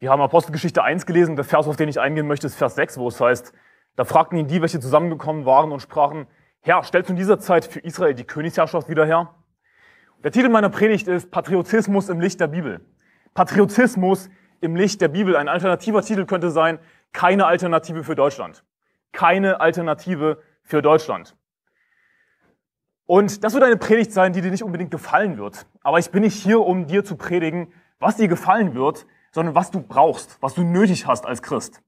Wir haben Apostelgeschichte 1 gelesen, der Vers, auf den ich eingehen möchte, ist Vers 6, wo es heißt, da fragten ihn die, welche zusammengekommen waren und sprachen, Herr, stellst du in dieser Zeit für Israel die Königsherrschaft wieder her? Der Titel meiner Predigt ist Patriotismus im Licht der Bibel. Patriotismus im Licht der Bibel. Ein alternativer Titel könnte sein, keine Alternative für Deutschland. Keine Alternative für Deutschland. Und das wird eine Predigt sein, die dir nicht unbedingt gefallen wird. Aber ich bin nicht hier, um dir zu predigen, was dir gefallen wird, sondern was du brauchst, was du nötig hast als Christ.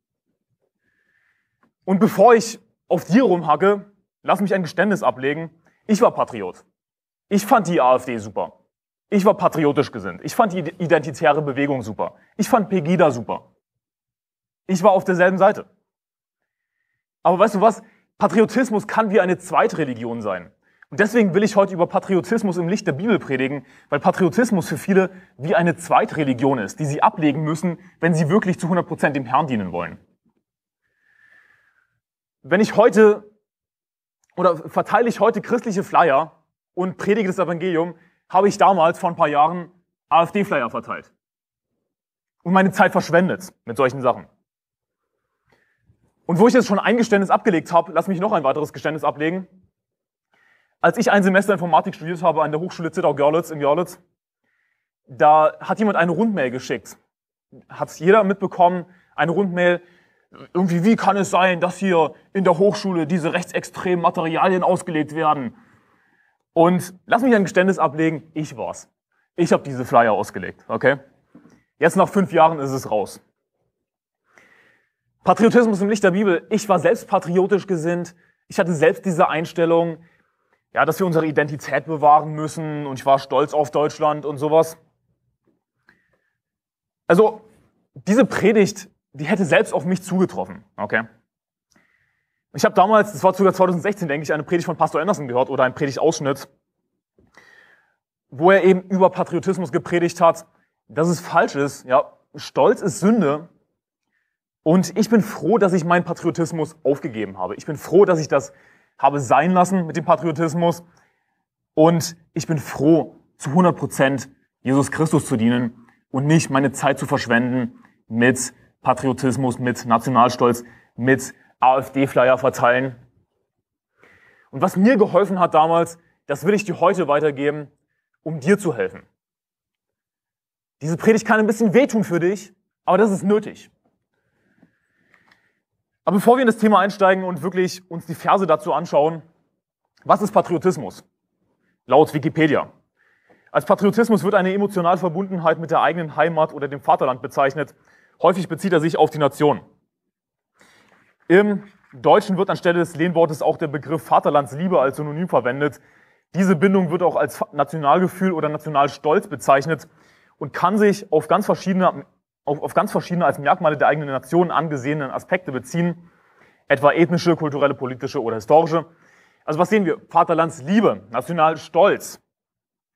Und bevor ich auf dir rumhacke, lass mich ein Geständnis ablegen. Ich war Patriot. Ich fand die AfD super. Ich war patriotisch gesinnt. Ich fand die identitäre Bewegung super. Ich fand Pegida super. Ich war auf derselben Seite. Aber weißt du was? Patriotismus kann wie eine Zweitreligion sein. Und deswegen will ich heute über Patriotismus im Licht der Bibel predigen, weil Patriotismus für viele wie eine Zweitreligion ist, die sie ablegen müssen, wenn sie wirklich zu 100 dem Herrn dienen wollen. Wenn ich heute oder verteile ich heute christliche Flyer und predige das Evangelium, habe ich damals vor ein paar Jahren AfD-Flyer verteilt. Und meine Zeit verschwendet mit solchen Sachen. Und wo ich jetzt schon ein Geständnis abgelegt habe, lass mich noch ein weiteres Geständnis ablegen. Als ich ein Semester Informatik studiert habe an der Hochschule Zittau-Görlitz in Görlitz, da hat jemand eine Rundmail geschickt. Hat jeder mitbekommen, eine Rundmail, irgendwie, wie kann es sein, dass hier in der Hochschule diese rechtsextremen Materialien ausgelegt werden? Und lass mich ein Geständnis ablegen, ich war's. Ich habe diese Flyer ausgelegt, okay? Jetzt nach fünf Jahren ist es raus. Patriotismus im Licht der Bibel. Ich war selbst patriotisch gesinnt. Ich hatte selbst diese Einstellung ja, dass wir unsere Identität bewahren müssen und ich war stolz auf Deutschland und sowas. Also, diese Predigt, die hätte selbst auf mich zugetroffen, okay? Ich habe damals, das war sogar 2016, denke ich, eine Predigt von Pastor Anderson gehört oder ein Predigtausschnitt, wo er eben über Patriotismus gepredigt hat, dass es falsch ist, ja, Stolz ist Sünde und ich bin froh, dass ich meinen Patriotismus aufgegeben habe. Ich bin froh, dass ich das habe sein lassen mit dem Patriotismus und ich bin froh, zu 100 Prozent Jesus Christus zu dienen und nicht meine Zeit zu verschwenden mit Patriotismus, mit Nationalstolz, mit AfD-Flyer verteilen. Und was mir geholfen hat damals, das will ich dir heute weitergeben, um dir zu helfen. Diese Predigt kann ein bisschen wehtun für dich, aber das ist nötig. Aber bevor wir in das Thema einsteigen und wirklich uns die Verse dazu anschauen, was ist Patriotismus? Laut Wikipedia. Als Patriotismus wird eine emotionale Verbundenheit mit der eigenen Heimat oder dem Vaterland bezeichnet. Häufig bezieht er sich auf die Nation. Im Deutschen wird anstelle des Lehnwortes auch der Begriff Vaterlandsliebe als Synonym verwendet. Diese Bindung wird auch als Nationalgefühl oder Nationalstolz bezeichnet und kann sich auf ganz verschiedene auf, auf ganz verschiedene als Merkmale der eigenen Nation angesehenen Aspekte beziehen, etwa ethnische, kulturelle, politische oder historische. Also was sehen wir? Vaterlandsliebe, Nationalstolz,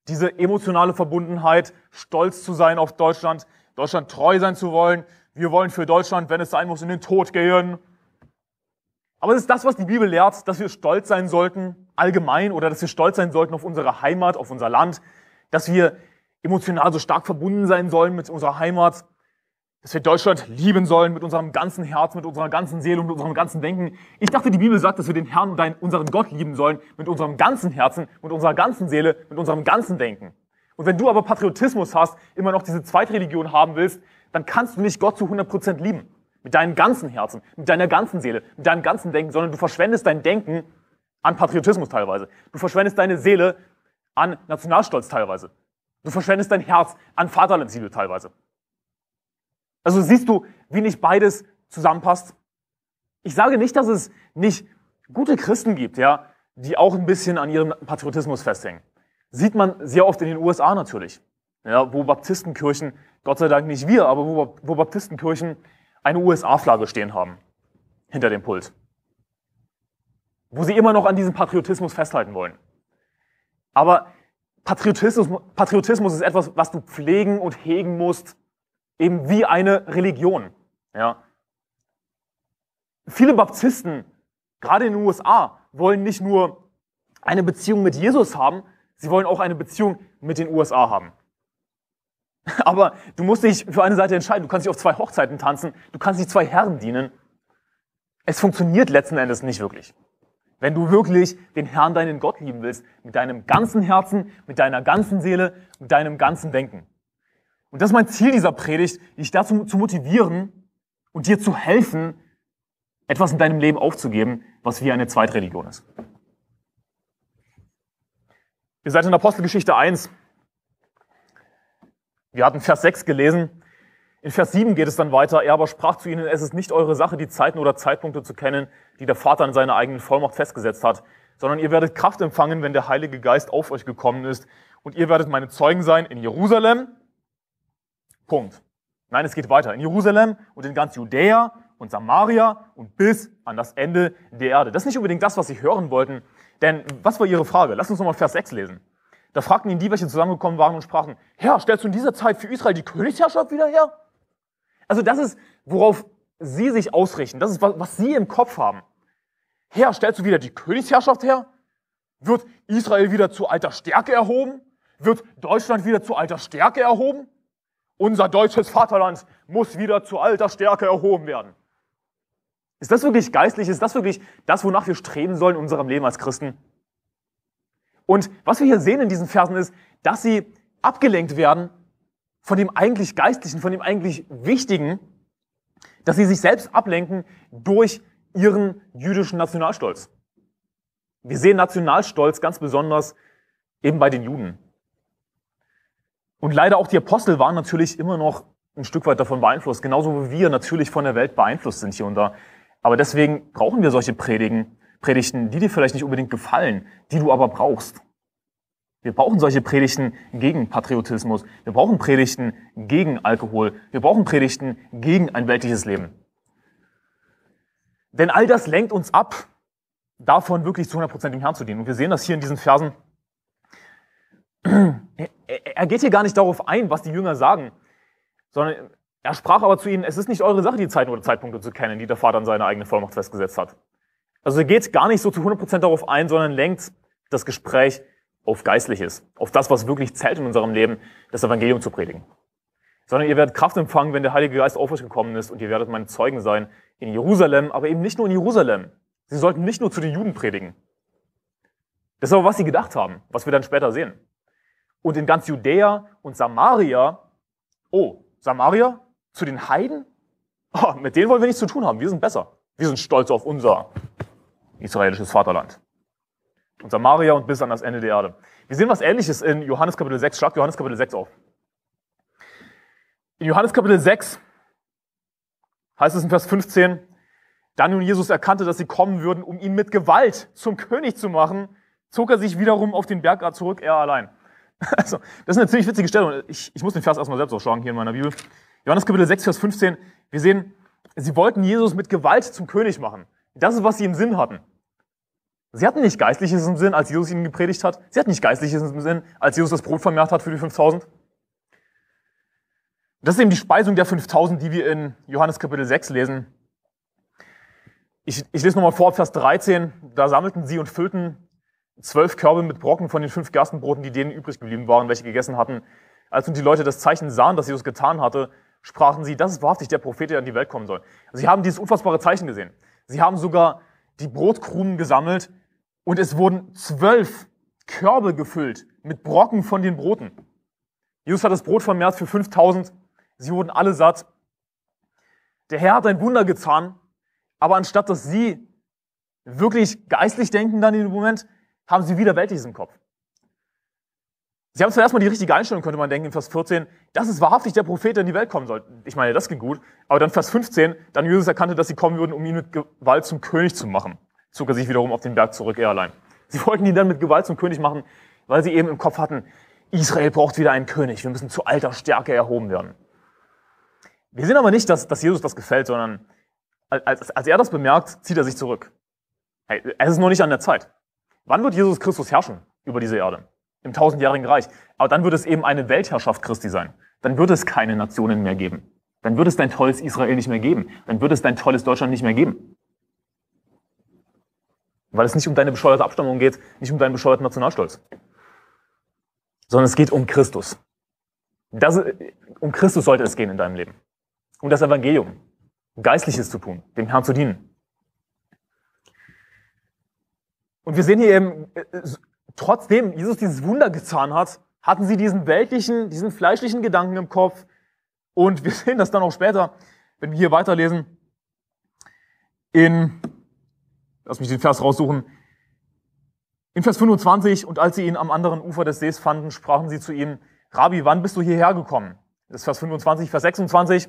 diese emotionale Verbundenheit, stolz zu sein auf Deutschland, Deutschland treu sein zu wollen. Wir wollen für Deutschland, wenn es sein muss, in den Tod gehen. Aber es ist das, was die Bibel lehrt, dass wir stolz sein sollten, allgemein, oder dass wir stolz sein sollten auf unsere Heimat, auf unser Land, dass wir emotional so stark verbunden sein sollen mit unserer Heimat, dass wir Deutschland lieben sollen mit unserem ganzen Herz, mit unserer ganzen Seele und mit unserem ganzen Denken. Ich dachte, die Bibel sagt, dass wir den Herrn und unseren Gott lieben sollen mit unserem ganzen Herzen, mit unserer ganzen Seele, mit unserem ganzen Denken. Und wenn du aber Patriotismus hast, immer noch diese Zweitreligion haben willst, dann kannst du nicht Gott zu 100% lieben. Mit deinem ganzen Herzen, mit deiner ganzen Seele, mit deinem ganzen Denken, sondern du verschwendest dein Denken an Patriotismus teilweise. Du verschwendest deine Seele an Nationalstolz teilweise. Du verschwendest dein Herz an Vaterlandsliebe teilweise. Also siehst du, wie nicht beides zusammenpasst? Ich sage nicht, dass es nicht gute Christen gibt, ja, die auch ein bisschen an ihrem Patriotismus festhängen. Sieht man sehr oft in den USA natürlich, ja, wo Baptistenkirchen, Gott sei Dank nicht wir, aber wo, wo Baptistenkirchen eine USA-Flagge stehen haben hinter dem Pult. Wo sie immer noch an diesem Patriotismus festhalten wollen. Aber Patriotismus, Patriotismus ist etwas, was du pflegen und hegen musst, eben wie eine Religion. Ja. Viele Baptisten, gerade in den USA, wollen nicht nur eine Beziehung mit Jesus haben, sie wollen auch eine Beziehung mit den USA haben. Aber du musst dich für eine Seite entscheiden. Du kannst nicht auf zwei Hochzeiten tanzen, du kannst nicht zwei Herren dienen. Es funktioniert letzten Endes nicht wirklich. Wenn du wirklich den Herrn, deinen Gott lieben willst, mit deinem ganzen Herzen, mit deiner ganzen Seele, mit deinem ganzen Denken. Und das ist mein Ziel dieser Predigt, dich dazu zu motivieren und dir zu helfen, etwas in deinem Leben aufzugeben, was wie eine Zweitreligion ist. Ihr seid in Apostelgeschichte 1. Wir hatten Vers 6 gelesen. In Vers 7 geht es dann weiter. Er aber sprach zu ihnen, es ist nicht eure Sache, die Zeiten oder Zeitpunkte zu kennen, die der Vater in seiner eigenen Vollmacht festgesetzt hat, sondern ihr werdet Kraft empfangen, wenn der Heilige Geist auf euch gekommen ist. Und ihr werdet meine Zeugen sein in Jerusalem, Punkt. Nein, es geht weiter. In Jerusalem und in ganz Judäa und Samaria und bis an das Ende der Erde. Das ist nicht unbedingt das, was sie hören wollten. Denn was war ihre Frage? Lass uns nochmal Vers 6 lesen. Da fragten ihn die, welche zusammengekommen waren und sprachen, Herr, stellst du in dieser Zeit für Israel die Königsherrschaft wieder her? Also das ist, worauf sie sich ausrichten. Das ist, was sie im Kopf haben. Herr, stellst du wieder die Königsherrschaft her? Wird Israel wieder zu alter Stärke erhoben? Wird Deutschland wieder zu alter Stärke erhoben? Unser deutsches Vaterland muss wieder zu alter Stärke erhoben werden. Ist das wirklich geistlich? Ist das wirklich das, wonach wir streben sollen in unserem Leben als Christen? Und was wir hier sehen in diesen Versen ist, dass sie abgelenkt werden von dem eigentlich Geistlichen, von dem eigentlich Wichtigen, dass sie sich selbst ablenken durch ihren jüdischen Nationalstolz. Wir sehen Nationalstolz ganz besonders eben bei den Juden. Und leider auch die Apostel waren natürlich immer noch ein Stück weit davon beeinflusst, genauso wie wir natürlich von der Welt beeinflusst sind hier und da. Aber deswegen brauchen wir solche Predigen, Predigten, die dir vielleicht nicht unbedingt gefallen, die du aber brauchst. Wir brauchen solche Predigten gegen Patriotismus. Wir brauchen Predigten gegen Alkohol. Wir brauchen Predigten gegen ein weltliches Leben. Denn all das lenkt uns ab, davon wirklich zu 100% dem Herrn zu dienen. Und wir sehen das hier in diesen Versen er geht hier gar nicht darauf ein, was die Jünger sagen, sondern er sprach aber zu ihnen, es ist nicht eure Sache, die Zeiten oder Zeitpunkte zu kennen, die der Vater an seine eigene Vollmacht festgesetzt hat. Also er geht gar nicht so zu 100% darauf ein, sondern lenkt das Gespräch auf Geistliches, auf das, was wirklich zählt in unserem Leben, das Evangelium zu predigen. Sondern ihr werdet Kraft empfangen, wenn der Heilige Geist auf euch gekommen ist und ihr werdet meine Zeugen sein in Jerusalem, aber eben nicht nur in Jerusalem. Sie sollten nicht nur zu den Juden predigen. Das ist aber, was sie gedacht haben, was wir dann später sehen. Und in ganz Judäa und Samaria, oh, Samaria? Zu den Heiden? Oh, mit denen wollen wir nichts zu tun haben, wir sind besser. Wir sind stolz auf unser israelisches Vaterland. Und Samaria und bis an das Ende der Erde. Wir sehen was Ähnliches in Johannes Kapitel 6. Schlag Johannes Kapitel 6 auf. In Johannes Kapitel 6 heißt es in Vers 15, da nun Jesus erkannte, dass sie kommen würden, um ihn mit Gewalt zum König zu machen, zog er sich wiederum auf den Berg zurück, er allein. Also, das ist eine ziemlich witzige Stellung. Ich, ich muss den Vers erstmal selbst aufschlagen hier in meiner Bibel. Johannes Kapitel 6, Vers 15. Wir sehen, sie wollten Jesus mit Gewalt zum König machen. Das ist, was sie im Sinn hatten. Sie hatten nicht Geistliches im Sinn, als Jesus ihnen gepredigt hat. Sie hatten nicht Geistliches im Sinn, als Jesus das Brot vermehrt hat für die 5000. Das ist eben die Speisung der 5000, die wir in Johannes Kapitel 6 lesen. Ich, ich lese nochmal vor, Vers 13. Da sammelten sie und füllten zwölf Körbe mit Brocken von den fünf Gerstenbroten, die denen übrig geblieben waren, welche gegessen hatten. Als nun die Leute das Zeichen sahen, das Jesus getan hatte, sprachen sie, das ist wahrhaftig der Prophet, der in die Welt kommen soll. Sie haben dieses unfassbare Zeichen gesehen. Sie haben sogar die Brotkrumen gesammelt und es wurden zwölf Körbe gefüllt mit Brocken von den Broten. Jesus hat das Brot vermehrt für 5000. Sie wurden alle satt. Der Herr hat ein Wunder getan, aber anstatt dass sie wirklich geistlich denken dann in dem Moment, haben sie wieder Welt in Kopf. Sie haben zwar erstmal die richtige Einstellung, könnte man denken, in Vers 14, das ist wahrhaftig der Prophet, der in die Welt kommen soll. Ich meine, das ging gut. Aber dann Vers 15, dann Jesus erkannte, dass sie kommen würden, um ihn mit Gewalt zum König zu machen. Zog er sich wiederum auf den Berg zurück, er allein. Sie wollten ihn dann mit Gewalt zum König machen, weil sie eben im Kopf hatten, Israel braucht wieder einen König, wir müssen zu alter Stärke erhoben werden. Wir sehen aber nicht, dass, dass Jesus das gefällt, sondern als, als er das bemerkt, zieht er sich zurück. Hey, es ist noch nicht an der Zeit. Wann wird Jesus Christus herrschen über diese Erde? Im tausendjährigen Reich. Aber dann wird es eben eine Weltherrschaft Christi sein. Dann wird es keine Nationen mehr geben. Dann wird es dein tolles Israel nicht mehr geben. Dann wird es dein tolles Deutschland nicht mehr geben. Weil es nicht um deine bescheuerte Abstammung geht, nicht um deinen bescheuerten Nationalstolz. Sondern es geht um Christus. Das, um Christus sollte es gehen in deinem Leben. Um das Evangelium. Geistliches zu tun, dem Herrn zu dienen. Und wir sehen hier eben, äh, äh, trotzdem Jesus dieses Wunder getan hat, hatten sie diesen weltlichen, diesen fleischlichen Gedanken im Kopf. Und wir sehen das dann auch später, wenn wir hier weiterlesen, in, lass mich den Vers raussuchen, in Vers 25, und als sie ihn am anderen Ufer des Sees fanden, sprachen sie zu ihm, Rabbi, wann bist du hierher gekommen? Das ist Vers 25, Vers 26.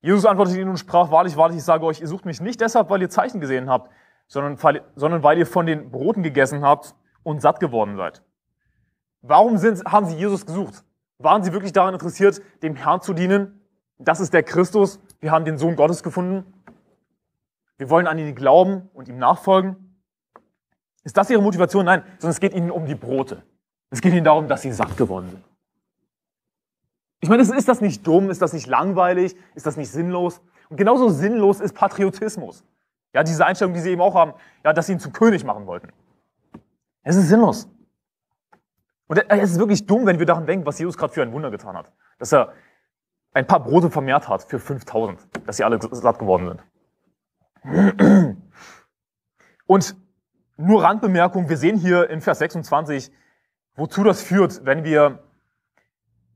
Jesus antwortete ihnen und sprach, wahrlich, wahrlich, ich sage euch, ihr sucht mich nicht deshalb, weil ihr Zeichen gesehen habt, sondern, sondern weil ihr von den Broten gegessen habt und satt geworden seid. Warum sind, haben sie Jesus gesucht? Waren sie wirklich daran interessiert, dem Herrn zu dienen? Das ist der Christus. Wir haben den Sohn Gottes gefunden. Wir wollen an ihn glauben und ihm nachfolgen. Ist das ihre Motivation? Nein, sondern es geht ihnen um die Brote. Es geht ihnen darum, dass sie satt geworden sind. Ich meine, ist das nicht dumm? Ist das nicht langweilig? Ist das nicht sinnlos? Und genauso sinnlos ist Patriotismus. Ja, diese Einstellung, die sie eben auch haben, ja, dass sie ihn zum König machen wollten. Es ist sinnlos. Und es ist wirklich dumm, wenn wir daran denken, was Jesus gerade für ein Wunder getan hat. Dass er ein paar Brote vermehrt hat für 5000, dass sie alle satt geworden sind. Und nur Randbemerkung, wir sehen hier in Vers 26, wozu das führt, wenn wir,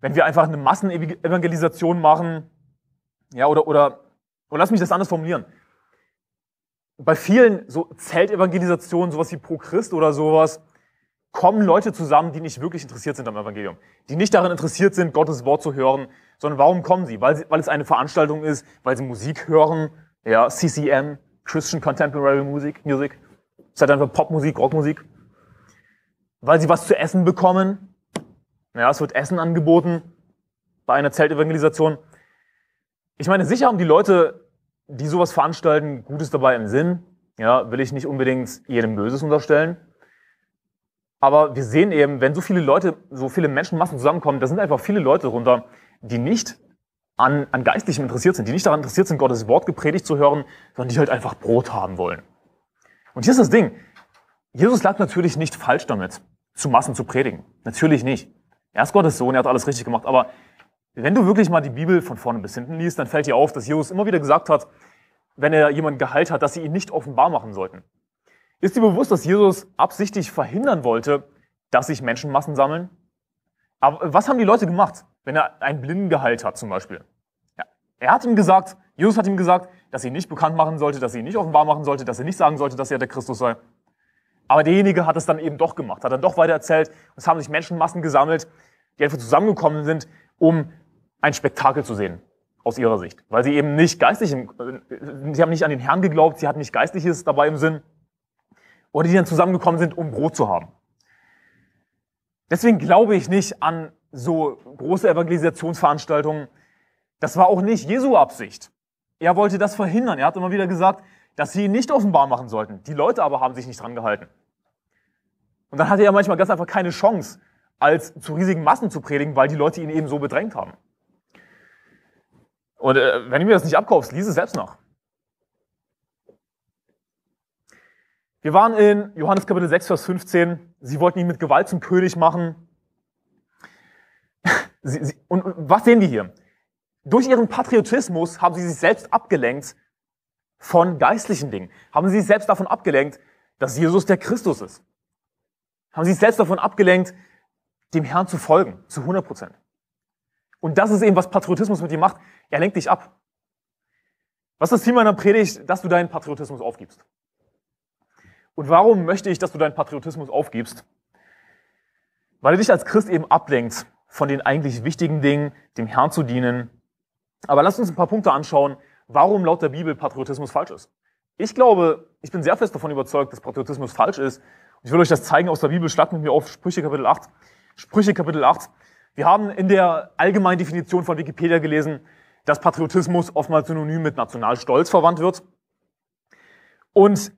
wenn wir einfach eine Massenevangelisation machen, ja, oder, oder, oder lass mich das anders formulieren bei vielen so Zeltevangelisationen, sowas wie Pro Christ oder sowas, kommen Leute zusammen, die nicht wirklich interessiert sind am Evangelium, die nicht daran interessiert sind, Gottes Wort zu hören, sondern warum kommen sie? Weil, sie, weil es eine Veranstaltung ist, weil sie Musik hören, ja, CCM, Christian Contemporary Music, Music, es ist halt einfach Popmusik, Rockmusik, weil sie was zu essen bekommen, ja, es wird Essen angeboten bei einer Zeltevangelisation. Ich meine, sicher haben die Leute die sowas veranstalten, Gutes dabei im Sinn. Ja, will ich nicht unbedingt jedem Böses unterstellen. Aber wir sehen eben, wenn so viele Leute, so viele Menschenmassen zusammenkommen, da sind einfach viele Leute drunter, die nicht an, an Geistlichem interessiert sind, die nicht daran interessiert sind, Gottes Wort gepredigt zu hören, sondern die halt einfach Brot haben wollen. Und hier ist das Ding. Jesus lag natürlich nicht falsch damit, zu Massen zu predigen. Natürlich nicht. Er ist Gottes Sohn, er hat alles richtig gemacht, aber wenn du wirklich mal die Bibel von vorne bis hinten liest, dann fällt dir auf, dass Jesus immer wieder gesagt hat, wenn er jemanden geheilt hat, dass sie ihn nicht offenbar machen sollten. Ist dir bewusst, dass Jesus absichtlich verhindern wollte, dass sich Menschenmassen sammeln? Aber was haben die Leute gemacht, wenn er einen Blinden geheilt hat zum Beispiel? Ja, er hat ihm gesagt, Jesus hat ihm gesagt, dass sie ihn nicht bekannt machen sollte, dass sie ihn nicht offenbar machen sollte, dass er nicht sagen sollte, dass er der Christus sei. Aber derjenige hat es dann eben doch gemacht, hat dann doch weiter erzählt. Es haben sich Menschenmassen gesammelt, die einfach zusammengekommen sind, um ein Spektakel zu sehen aus ihrer Sicht, weil sie eben nicht geistlich, sie haben nicht an den Herrn geglaubt, sie hatten nicht geistliches dabei im Sinn, oder die dann zusammengekommen sind, um Brot zu haben. Deswegen glaube ich nicht an so große Evangelisationsveranstaltungen. Das war auch nicht Jesu Absicht. Er wollte das verhindern. Er hat immer wieder gesagt, dass sie ihn nicht offenbar machen sollten. Die Leute aber haben sich nicht dran gehalten. Und dann hatte er manchmal ganz einfach keine Chance, als zu riesigen Massen zu predigen, weil die Leute ihn eben so bedrängt haben. Und äh, wenn du mir das nicht abkaufst, lies es selbst noch. Wir waren in Johannes Kapitel 6, Vers 15. Sie wollten ihn mit Gewalt zum König machen. Sie, sie, und, und was sehen wir hier? Durch ihren Patriotismus haben sie sich selbst abgelenkt von geistlichen Dingen. Haben sie sich selbst davon abgelenkt, dass Jesus der Christus ist. Haben sie sich selbst davon abgelenkt, dem Herrn zu folgen, zu 100 Prozent. Und das ist eben, was Patriotismus mit dir macht. Er lenkt dich ab. Was ist das Ziel meiner Predigt? Dass du deinen Patriotismus aufgibst. Und warum möchte ich, dass du deinen Patriotismus aufgibst? Weil er dich als Christ eben ablenkt von den eigentlich wichtigen Dingen, dem Herrn zu dienen. Aber lasst uns ein paar Punkte anschauen, warum laut der Bibel Patriotismus falsch ist. Ich glaube, ich bin sehr fest davon überzeugt, dass Patriotismus falsch ist. Und ich will euch das zeigen aus der Bibel. Schlagt mit mir auf Sprüche Kapitel 8. Sprüche Kapitel 8. Wir haben in der allgemeinen Definition von Wikipedia gelesen, dass Patriotismus oftmals synonym mit Nationalstolz verwandt wird. Und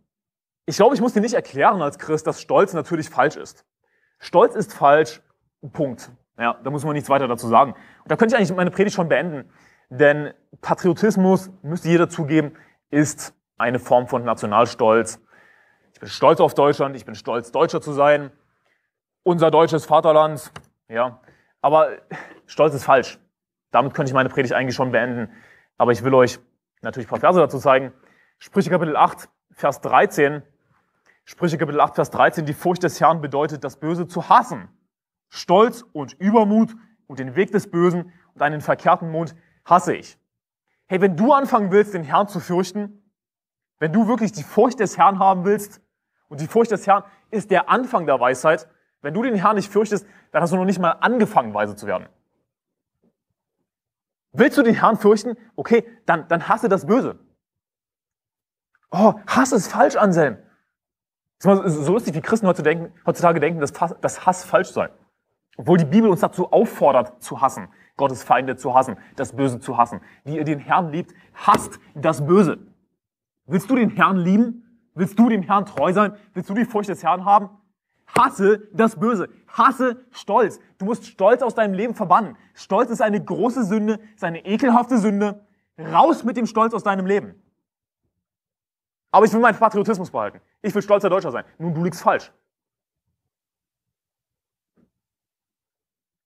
ich glaube, ich muss dir nicht erklären als Christ, dass Stolz natürlich falsch ist. Stolz ist falsch, Punkt. Ja, da muss man nichts weiter dazu sagen. Und da könnte ich eigentlich meine Predigt schon beenden. Denn Patriotismus, müsste jeder zugeben, ist eine Form von Nationalstolz. Ich bin stolz auf Deutschland, ich bin stolz, Deutscher zu sein. Unser deutsches Vaterland, ja. Aber Stolz ist falsch. Damit könnte ich meine Predigt eigentlich schon beenden. Aber ich will euch natürlich ein paar Verse dazu zeigen. Sprüche Kapitel 8, Vers 13. Sprüche Kapitel 8, Vers 13. Die Furcht des Herrn bedeutet, das Böse zu hassen. Stolz und Übermut und den Weg des Bösen und einen verkehrten Mund hasse ich. Hey, wenn du anfangen willst, den Herrn zu fürchten, wenn du wirklich die Furcht des Herrn haben willst, und die Furcht des Herrn ist der Anfang der Weisheit, wenn du den Herrn nicht fürchtest, dann hast du noch nicht mal angefangen, weise zu werden. Willst du den Herrn fürchten? Okay, dann, dann hasse das Böse. Oh, Hass ist falsch, Anselm. Das ist so lustig, wie Christen heutzutage denken, dass Hass falsch sei. Obwohl die Bibel uns dazu auffordert, zu hassen, Gottes Feinde zu hassen, das Böse zu hassen. Wie ihr den Herrn liebt, hasst das Böse. Willst du den Herrn lieben? Willst du dem Herrn treu sein? Willst du die Furcht des Herrn haben? Hasse das Böse. Hasse Stolz. Du musst Stolz aus deinem Leben verbannen. Stolz ist eine große Sünde, ist eine ekelhafte Sünde. Raus mit dem Stolz aus deinem Leben. Aber ich will meinen Patriotismus behalten. Ich will stolzer Deutscher sein. Nun, du liegst falsch.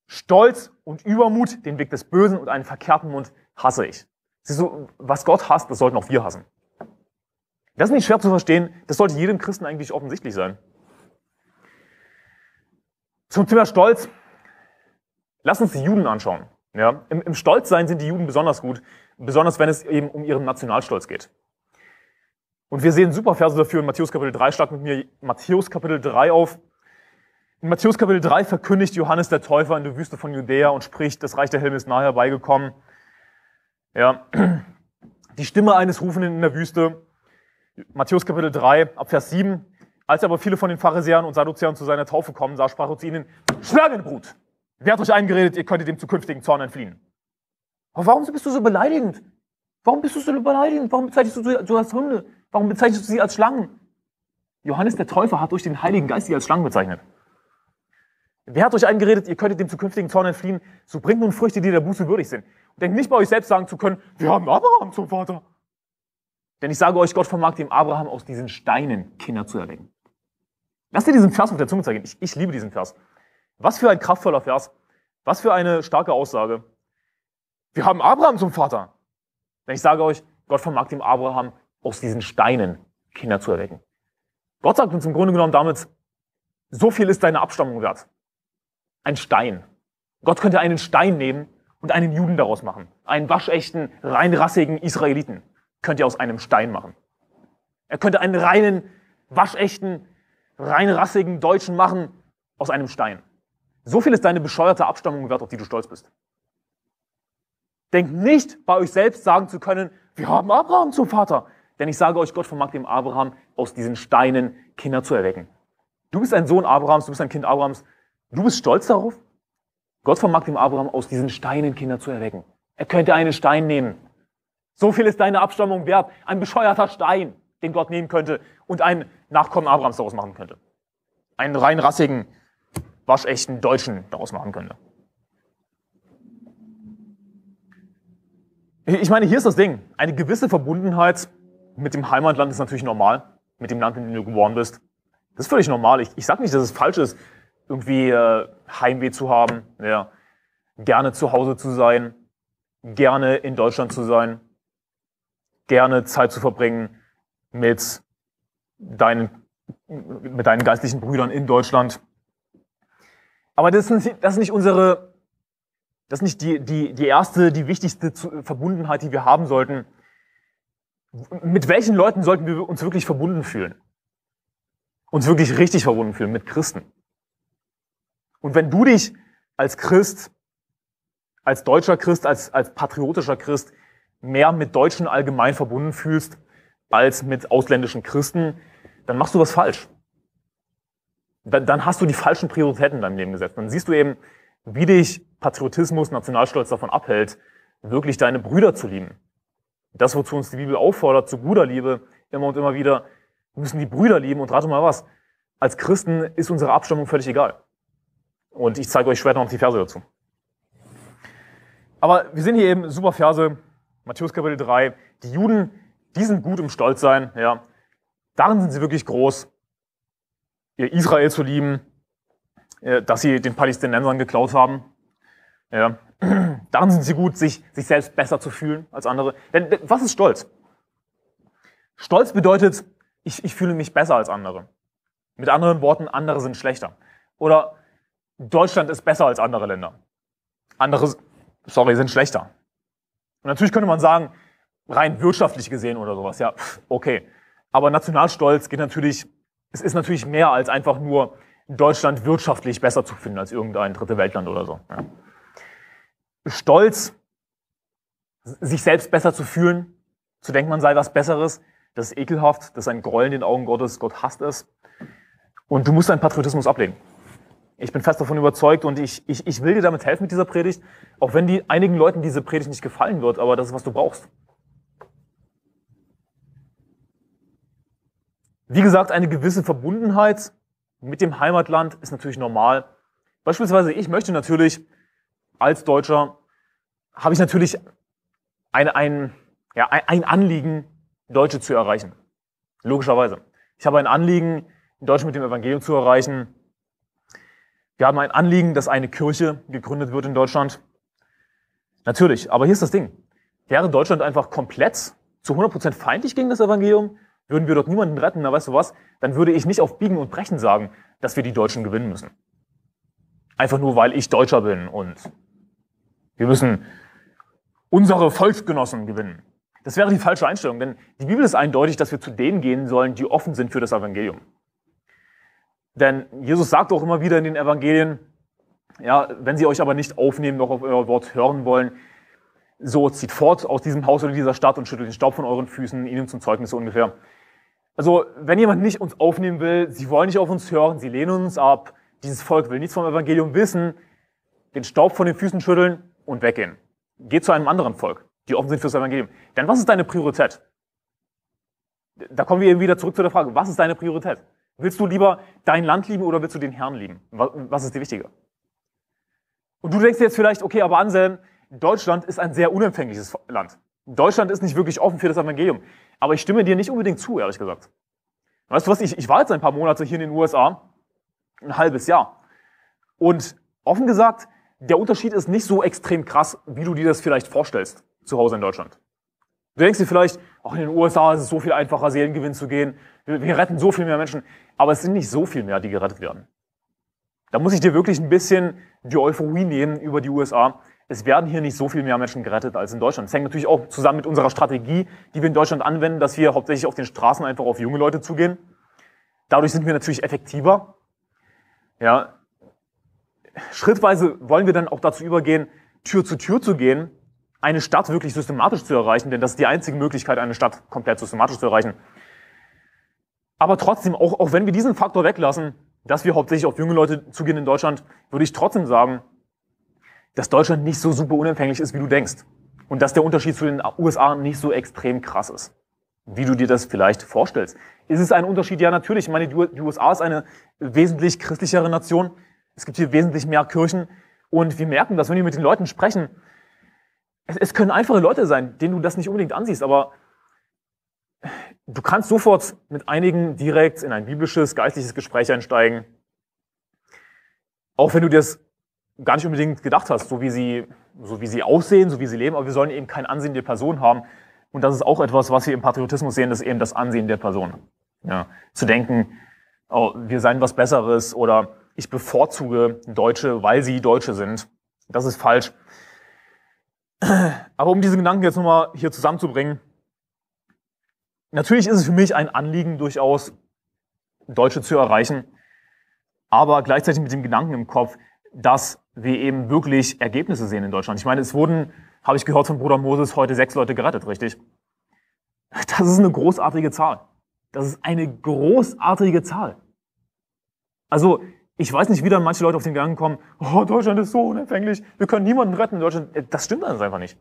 Stolz und Übermut, den Weg des Bösen und einen verkehrten Mund hasse ich. Siehst du, was Gott hasst, das sollten auch wir hassen. Das ist nicht schwer zu verstehen. Das sollte jedem Christen eigentlich offensichtlich sein. Zum Thema Stolz. Lass uns die Juden anschauen. Ja? Im, Im Stolzsein sind die Juden besonders gut, besonders wenn es eben um ihren Nationalstolz geht. Und wir sehen super Verse dafür in Matthäus Kapitel 3. Schlag mit mir Matthäus Kapitel 3 auf. In Matthäus Kapitel 3 verkündigt Johannes der Täufer in der Wüste von Judäa und spricht, das Reich der Helme ist nahe herbeigekommen. Ja. Die Stimme eines Rufenden in der Wüste. Matthäus Kapitel 3, ab Vers 7. Als aber viele von den Pharisäern und Sadduzäern zu seiner Taufe kommen sah, sprach er zu ihnen, Schlangenbrut! Wer hat euch eingeredet, ihr könntet dem zukünftigen Zorn entfliehen? Aber warum bist du so beleidigend? Warum bist du so beleidigend? Warum bezeichnest du sie als Hunde? Warum bezeichnest du sie als Schlangen? Johannes der Täufer hat durch den Heiligen Geist sie als Schlangen bezeichnet. Wer hat euch eingeredet, ihr könntet dem zukünftigen Zorn entfliehen? So bringt nun Früchte, die der Buße würdig sind. Und denkt nicht bei euch selbst sagen zu können, wir haben Abraham zum Vater. Denn ich sage euch, Gott vermag dem Abraham aus diesen Steinen Kinder zu erwecken. Lass dir diesen Vers auf der Zunge zeigen. Ich, ich liebe diesen Vers. Was für ein kraftvoller Vers. Was für eine starke Aussage. Wir haben Abraham zum Vater. Denn ich sage euch, Gott vermag dem Abraham aus diesen Steinen Kinder zu erwecken. Gott sagt uns im Grunde genommen damit, so viel ist deine Abstammung wert. Ein Stein. Gott könnte einen Stein nehmen und einen Juden daraus machen. Einen waschechten, reinrassigen Israeliten könnt ihr aus einem Stein machen. Er könnte einen reinen, waschechten reinrassigen Deutschen machen aus einem Stein. So viel ist deine bescheuerte Abstammung wert, auf die du stolz bist. Denkt nicht, bei euch selbst sagen zu können, wir haben Abraham zum Vater. Denn ich sage euch, Gott vermag dem Abraham, aus diesen Steinen Kinder zu erwecken. Du bist ein Sohn Abrahams, du bist ein Kind Abrahams. Du bist stolz darauf? Gott vermag dem Abraham, aus diesen Steinen Kinder zu erwecken. Er könnte einen Stein nehmen. So viel ist deine Abstammung wert. Ein bescheuerter Stein den Gott nehmen könnte und einen Nachkommen Abrahams daraus machen könnte. Einen rein rassigen, waschechten Deutschen daraus machen könnte. Ich meine, hier ist das Ding. Eine gewisse Verbundenheit mit dem Heimatland ist natürlich normal. Mit dem Land, in dem du geboren bist. Das ist völlig normal. Ich, ich sage nicht, dass es falsch ist, irgendwie äh, Heimweh zu haben, ja. gerne zu Hause zu sein, gerne in Deutschland zu sein, gerne Zeit zu verbringen mit deinen, mit deinen geistlichen Brüdern in Deutschland. Aber das ist, das ist nicht unsere, das ist nicht die, die, die erste, die wichtigste Verbundenheit, die wir haben sollten. Mit welchen Leuten sollten wir uns wirklich verbunden fühlen? Uns wirklich richtig verbunden fühlen, mit Christen. Und wenn du dich als Christ, als deutscher Christ, als, als patriotischer Christ mehr mit Deutschen allgemein verbunden fühlst, als mit ausländischen Christen, dann machst du was falsch. Dann, hast du die falschen Prioritäten in deinem Leben gesetzt. Dann siehst du eben, wie dich Patriotismus, Nationalstolz davon abhält, wirklich deine Brüder zu lieben. Das, wozu uns die Bibel auffordert, zu guter Liebe, immer und immer wieder, wir müssen die Brüder lieben und rate mal was. Als Christen ist unsere Abstammung völlig egal. Und ich zeige euch später noch die Verse dazu. Aber wir sehen hier eben super Verse, Matthäus Kapitel 3. Die Juden die sind gut im Stolzsein, ja. Darin sind sie wirklich groß, Israel zu lieben, äh, dass sie den Palästinensern geklaut haben. Ja. Darin sind sie gut, sich, sich selbst besser zu fühlen als andere. Denn was ist Stolz? Stolz bedeutet, ich, ich fühle mich besser als andere. Mit anderen Worten, andere sind schlechter. Oder Deutschland ist besser als andere Länder. Andere, sorry, sind schlechter. Und natürlich könnte man sagen, rein wirtschaftlich gesehen oder sowas, ja, okay. Aber Nationalstolz geht natürlich, es ist natürlich mehr als einfach nur Deutschland wirtschaftlich besser zu finden als irgendein dritte Weltland oder so. Ja. Stolz, sich selbst besser zu fühlen, zu denken, man sei was Besseres, das ist ekelhaft, das ist ein Groll in den Augen Gottes, Gott hasst es. Und du musst deinen Patriotismus ablegen. Ich bin fest davon überzeugt und ich, ich, ich will dir damit helfen mit dieser Predigt, auch wenn die einigen Leuten diese Predigt nicht gefallen wird, aber das ist, was du brauchst. Wie gesagt, eine gewisse Verbundenheit mit dem Heimatland ist natürlich normal. Beispielsweise, ich möchte natürlich als Deutscher, habe ich natürlich ein, ein, ja, ein Anliegen, Deutsche zu erreichen. Logischerweise. Ich habe ein Anliegen, Deutsche mit dem Evangelium zu erreichen. Wir haben ein Anliegen, dass eine Kirche gegründet wird in Deutschland. Natürlich, aber hier ist das Ding. Wäre Deutschland einfach komplett zu 100% Prozent feindlich gegen das Evangelium, würden wir dort niemanden retten, na weißt du was, dann würde ich nicht auf Biegen und Brechen sagen, dass wir die Deutschen gewinnen müssen. Einfach nur, weil ich Deutscher bin und wir müssen unsere Volksgenossen gewinnen. Das wäre die falsche Einstellung, denn die Bibel ist eindeutig, dass wir zu denen gehen sollen, die offen sind für das Evangelium. Denn Jesus sagt auch immer wieder in den Evangelien, ja, wenn sie euch aber nicht aufnehmen, noch auf euer Wort hören wollen, so zieht fort aus diesem Haus oder dieser Stadt und schüttelt den Staub von euren Füßen, ihnen zum Zeugnis ungefähr. Also, wenn jemand nicht uns aufnehmen will, sie wollen nicht auf uns hören, sie lehnen uns ab, dieses Volk will nichts vom Evangelium wissen, den Staub von den Füßen schütteln und weggehen. Geh zu einem anderen Volk, die offen sind fürs Evangelium. Denn was ist deine Priorität? Da kommen wir eben wieder zurück zu der Frage, was ist deine Priorität? Willst du lieber dein Land lieben oder willst du den Herrn lieben? Was ist dir wichtiger? Und du denkst dir jetzt vielleicht, okay, aber Anselm, Deutschland ist ein sehr unempfängliches Land. Deutschland ist nicht wirklich offen für das Evangelium. Aber ich stimme dir nicht unbedingt zu, ehrlich gesagt. Weißt du was, ich, ich war jetzt ein paar Monate hier in den USA, ein halbes Jahr. Und offen gesagt, der Unterschied ist nicht so extrem krass, wie du dir das vielleicht vorstellst, zu Hause in Deutschland. Du denkst dir vielleicht, auch in den USA ist es so viel einfacher, Seelengewinn zu gehen. Wir, wir retten so viel mehr Menschen. Aber es sind nicht so viel mehr, die gerettet werden. Da muss ich dir wirklich ein bisschen die Euphorie nehmen über die USA es werden hier nicht so viel mehr Menschen gerettet als in Deutschland. Das hängt natürlich auch zusammen mit unserer Strategie, die wir in Deutschland anwenden, dass wir hauptsächlich auf den Straßen einfach auf junge Leute zugehen. Dadurch sind wir natürlich effektiver. Ja. Schrittweise wollen wir dann auch dazu übergehen, Tür zu Tür zu gehen, eine Stadt wirklich systematisch zu erreichen, denn das ist die einzige Möglichkeit, eine Stadt komplett systematisch zu erreichen. Aber trotzdem, auch, auch wenn wir diesen Faktor weglassen, dass wir hauptsächlich auf junge Leute zugehen in Deutschland, würde ich trotzdem sagen, dass Deutschland nicht so super unempfänglich ist, wie du denkst. Und dass der Unterschied zu den USA nicht so extrem krass ist, wie du dir das vielleicht vorstellst. Ist es ein Unterschied? Ja, natürlich. Ich meine, die USA ist eine wesentlich christlichere Nation. Es gibt hier wesentlich mehr Kirchen. Und wir merken dass wenn wir mit den Leuten sprechen. Es, es können einfache Leute sein, denen du das nicht unbedingt ansiehst, aber du kannst sofort mit einigen direkt in ein biblisches, geistliches Gespräch einsteigen. Auch wenn du dir das gar nicht unbedingt gedacht hast, so wie sie, so wie sie aussehen, so wie sie leben, aber wir sollen eben kein Ansehen der Person haben. Und das ist auch etwas, was wir im Patriotismus sehen, das ist eben das Ansehen der Person. Ja. Zu denken, oh, wir seien was Besseres oder ich bevorzuge Deutsche, weil sie Deutsche sind. Das ist falsch. Aber um diesen Gedanken jetzt nochmal hier zusammenzubringen, natürlich ist es für mich ein Anliegen durchaus, Deutsche zu erreichen, aber gleichzeitig mit dem Gedanken im Kopf, dass wir eben wirklich Ergebnisse sehen in Deutschland. Ich meine, es wurden, habe ich gehört von Bruder Moses, heute sechs Leute gerettet, richtig? Das ist eine großartige Zahl. Das ist eine großartige Zahl. Also, ich weiß nicht, wie dann manche Leute auf den Gang kommen, oh, Deutschland ist so unempfänglich, wir können niemanden retten in Deutschland. Äh, das stimmt dann einfach nicht.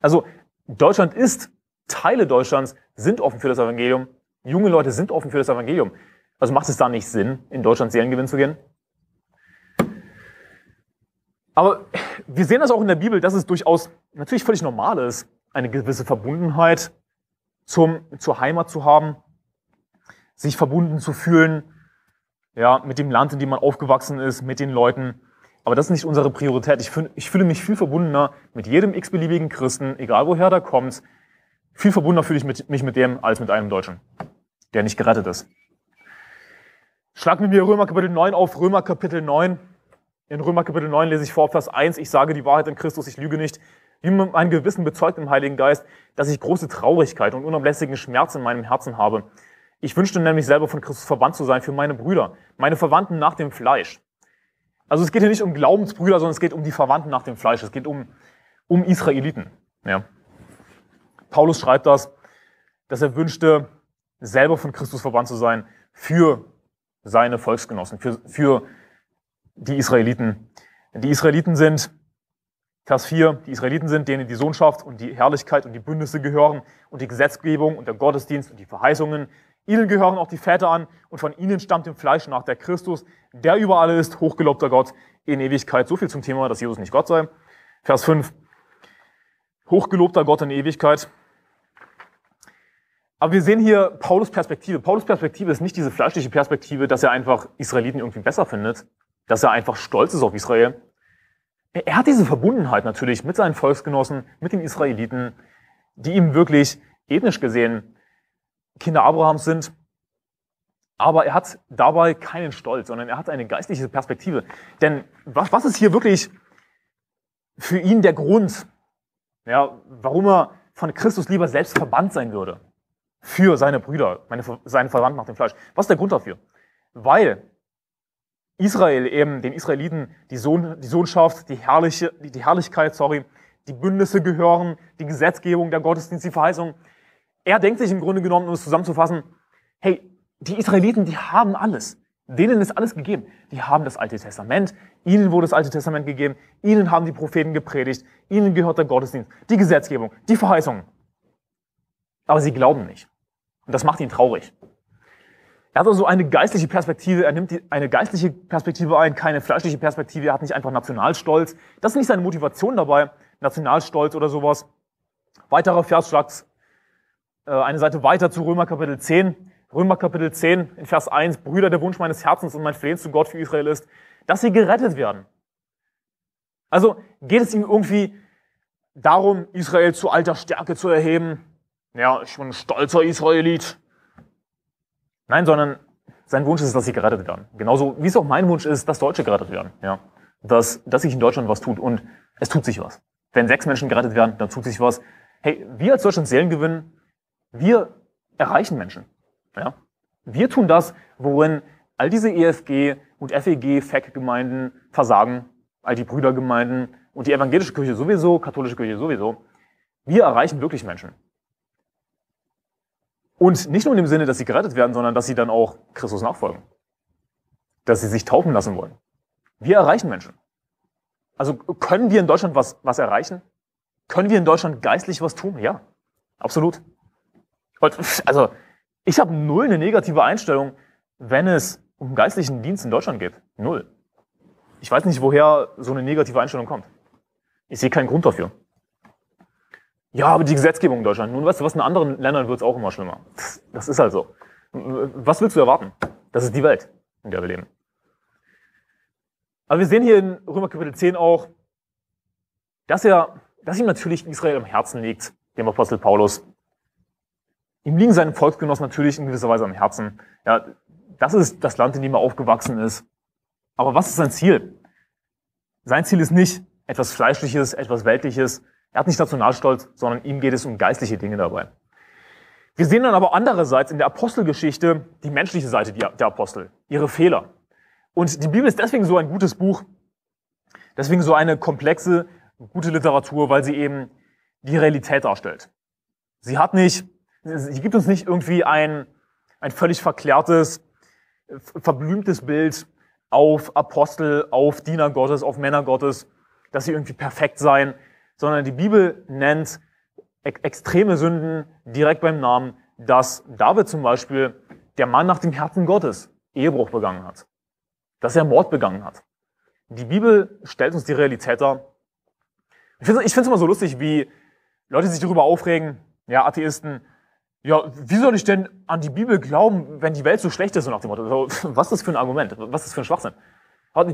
Also, Deutschland ist, Teile Deutschlands sind offen für das Evangelium, junge Leute sind offen für das Evangelium. Also macht es da nicht Sinn, in Deutschland Seelengewinn zu gehen? Aber wir sehen das auch in der Bibel, dass es durchaus natürlich völlig normal ist, eine gewisse Verbundenheit zum, zur Heimat zu haben, sich verbunden zu fühlen, ja, mit dem Land, in dem man aufgewachsen ist, mit den Leuten. Aber das ist nicht unsere Priorität. Ich, fühl, ich fühle mich viel verbundener mit jedem x-beliebigen Christen, egal woher der kommt. Viel verbundener fühle ich mit, mich mit dem als mit einem Deutschen, der nicht gerettet ist. Schlag mit mir Römer Kapitel 9 auf, Römer Kapitel 9. In Römer Kapitel 9 lese ich vor Vers 1, ich sage die Wahrheit in Christus, ich lüge nicht. Wie mein Gewissen bezeugt im Heiligen Geist, dass ich große Traurigkeit und unablässigen Schmerz in meinem Herzen habe. Ich wünschte nämlich selber von Christus verwandt zu sein für meine Brüder, meine Verwandten nach dem Fleisch. Also es geht hier nicht um Glaubensbrüder, sondern es geht um die Verwandten nach dem Fleisch. Es geht um, um Israeliten. Ja. Paulus schreibt das, dass er wünschte, selber von Christus verwandt zu sein für seine Volksgenossen, für, für die Israeliten. Denn die Israeliten sind, Vers 4, die Israeliten sind, denen die Sohnschaft und die Herrlichkeit und die Bündnisse gehören und die Gesetzgebung und der Gottesdienst und die Verheißungen. Ihnen gehören auch die Väter an und von ihnen stammt im Fleisch nach der Christus, der überall ist, hochgelobter Gott in Ewigkeit. So viel zum Thema, dass Jesus nicht Gott sei. Vers 5. Hochgelobter Gott in Ewigkeit. Aber wir sehen hier Paulus Perspektive. Paulus Perspektive ist nicht diese fleischliche Perspektive, dass er einfach Israeliten irgendwie besser findet, dass er einfach stolz ist auf Israel. Er hat diese Verbundenheit natürlich mit seinen Volksgenossen, mit den Israeliten, die ihm wirklich ethnisch gesehen Kinder Abrahams sind. Aber er hat dabei keinen Stolz, sondern er hat eine geistliche Perspektive. Denn was, was ist hier wirklich für ihn der Grund, ja, warum er von Christus lieber selbst verbannt sein würde? Für seine Brüder, meine, seine Verwandten nach dem Fleisch. Was ist der Grund dafür? Weil Israel eben, den Israeliten, die, Sohn, die Sohnschaft, die, Herrliche, die, die Herrlichkeit, sorry, die Bündnisse gehören, die Gesetzgebung, der Gottesdienst, die Verheißung. Er denkt sich im Grunde genommen, um es zusammenzufassen, hey, die Israeliten, die haben alles. Denen ist alles gegeben. Die haben das Alte Testament, ihnen wurde das Alte Testament gegeben, ihnen haben die Propheten gepredigt, ihnen gehört der Gottesdienst, die Gesetzgebung, die Verheißung. Aber sie glauben nicht. Und das macht ihn traurig. Er hat also eine geistliche Perspektive, er nimmt die, eine geistliche Perspektive ein, keine fleischliche Perspektive, er hat nicht einfach Nationalstolz. Das ist nicht seine Motivation dabei, Nationalstolz oder sowas. Weiterer Vers schlags, äh, eine Seite weiter zu Römer Kapitel 10. Römer Kapitel 10 in Vers 1, Brüder, der Wunsch meines Herzens und mein Flehen zu Gott für Israel ist, dass sie gerettet werden. Also geht es ihm irgendwie darum, Israel zu alter Stärke zu erheben? Ja, ich bin ein stolzer Israelit. Nein, sondern sein Wunsch ist, dass sie gerettet werden. Genauso wie es auch mein Wunsch ist, dass Deutsche gerettet werden. Ja. Dass, dass sich in Deutschland was tut und es tut sich was. Wenn sechs Menschen gerettet werden, dann tut sich was. Hey, wir als Deutschland Seelen gewinnen, wir erreichen Menschen. Ja. Wir tun das, worin all diese EFG und FEG, FEC-Gemeinden versagen, all die Brüdergemeinden und die evangelische Kirche sowieso, katholische Kirche sowieso. Wir erreichen wirklich Menschen. Und nicht nur in dem Sinne, dass sie gerettet werden, sondern dass sie dann auch Christus nachfolgen. Dass sie sich taufen lassen wollen. Wir erreichen Menschen. Also können wir in Deutschland was, was erreichen? Können wir in Deutschland geistlich was tun? Ja, absolut. Und, also ich habe null eine negative Einstellung, wenn es um geistlichen Dienst in Deutschland geht. Null. Ich weiß nicht, woher so eine negative Einstellung kommt. Ich sehe keinen Grund dafür. Ja, aber die Gesetzgebung in Deutschland. Nun, weißt du, was in anderen Ländern wird es auch immer schlimmer. Das ist halt so. Was willst du erwarten? Das ist die Welt, in der wir leben. Aber wir sehen hier in Römer Kapitel 10 auch, dass, er, dass ihm natürlich Israel am Herzen liegt, dem Apostel Paulus. Ihm liegen seine Volksgenossen natürlich in gewisser Weise am Herzen. Ja, das ist das Land, in dem er aufgewachsen ist. Aber was ist sein Ziel? Sein Ziel ist nicht etwas Fleischliches, etwas Weltliches, er hat nicht Nationalstolz, sondern ihm geht es um geistliche Dinge dabei. Wir sehen dann aber andererseits in der Apostelgeschichte die menschliche Seite der Apostel, ihre Fehler. Und die Bibel ist deswegen so ein gutes Buch, deswegen so eine komplexe, gute Literatur, weil sie eben die Realität darstellt. Sie hat nicht, sie gibt uns nicht irgendwie ein, ein völlig verklärtes, verblümtes Bild auf Apostel, auf Diener Gottes, auf Männer Gottes, dass sie irgendwie perfekt seien, sondern die Bibel nennt extreme Sünden direkt beim Namen, dass David zum Beispiel der Mann nach dem Herzen Gottes Ehebruch begangen hat, dass er Mord begangen hat. Die Bibel stellt uns die Realität dar. Ich finde es immer so lustig, wie Leute sich darüber aufregen, ja, Atheisten, ja, wie soll ich denn an die Bibel glauben, wenn die Welt so schlecht ist, so nach dem Motto, also, was ist das für ein Argument, was ist das für ein Schwachsinn?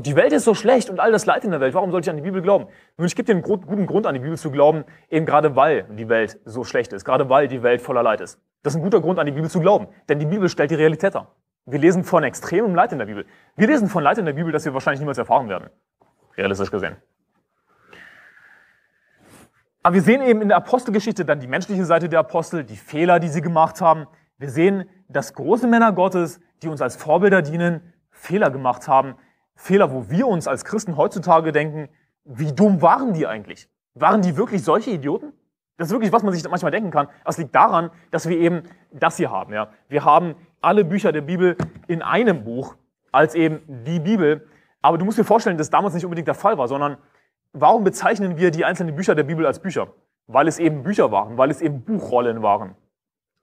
Die Welt ist so schlecht und all das Leid in der Welt. Warum sollte ich an die Bibel glauben? Nun, ich gebe dir einen guten Grund, an die Bibel zu glauben, eben gerade weil die Welt so schlecht ist, gerade weil die Welt voller Leid ist. Das ist ein guter Grund, an die Bibel zu glauben, denn die Bibel stellt die Realität dar. Wir lesen von extremem Leid in der Bibel. Wir lesen von Leid in der Bibel, das wir wahrscheinlich niemals erfahren werden, realistisch gesehen. Aber wir sehen eben in der Apostelgeschichte dann die menschliche Seite der Apostel, die Fehler, die sie gemacht haben. Wir sehen, dass große Männer Gottes, die uns als Vorbilder dienen, Fehler gemacht haben, Fehler, wo wir uns als Christen heutzutage denken, wie dumm waren die eigentlich? Waren die wirklich solche Idioten? Das ist wirklich, was man sich manchmal denken kann. Das liegt daran, dass wir eben das hier haben. Ja? Wir haben alle Bücher der Bibel in einem Buch als eben die Bibel. Aber du musst dir vorstellen, dass das damals nicht unbedingt der Fall war, sondern warum bezeichnen wir die einzelnen Bücher der Bibel als Bücher? Weil es eben Bücher waren, weil es eben Buchrollen waren.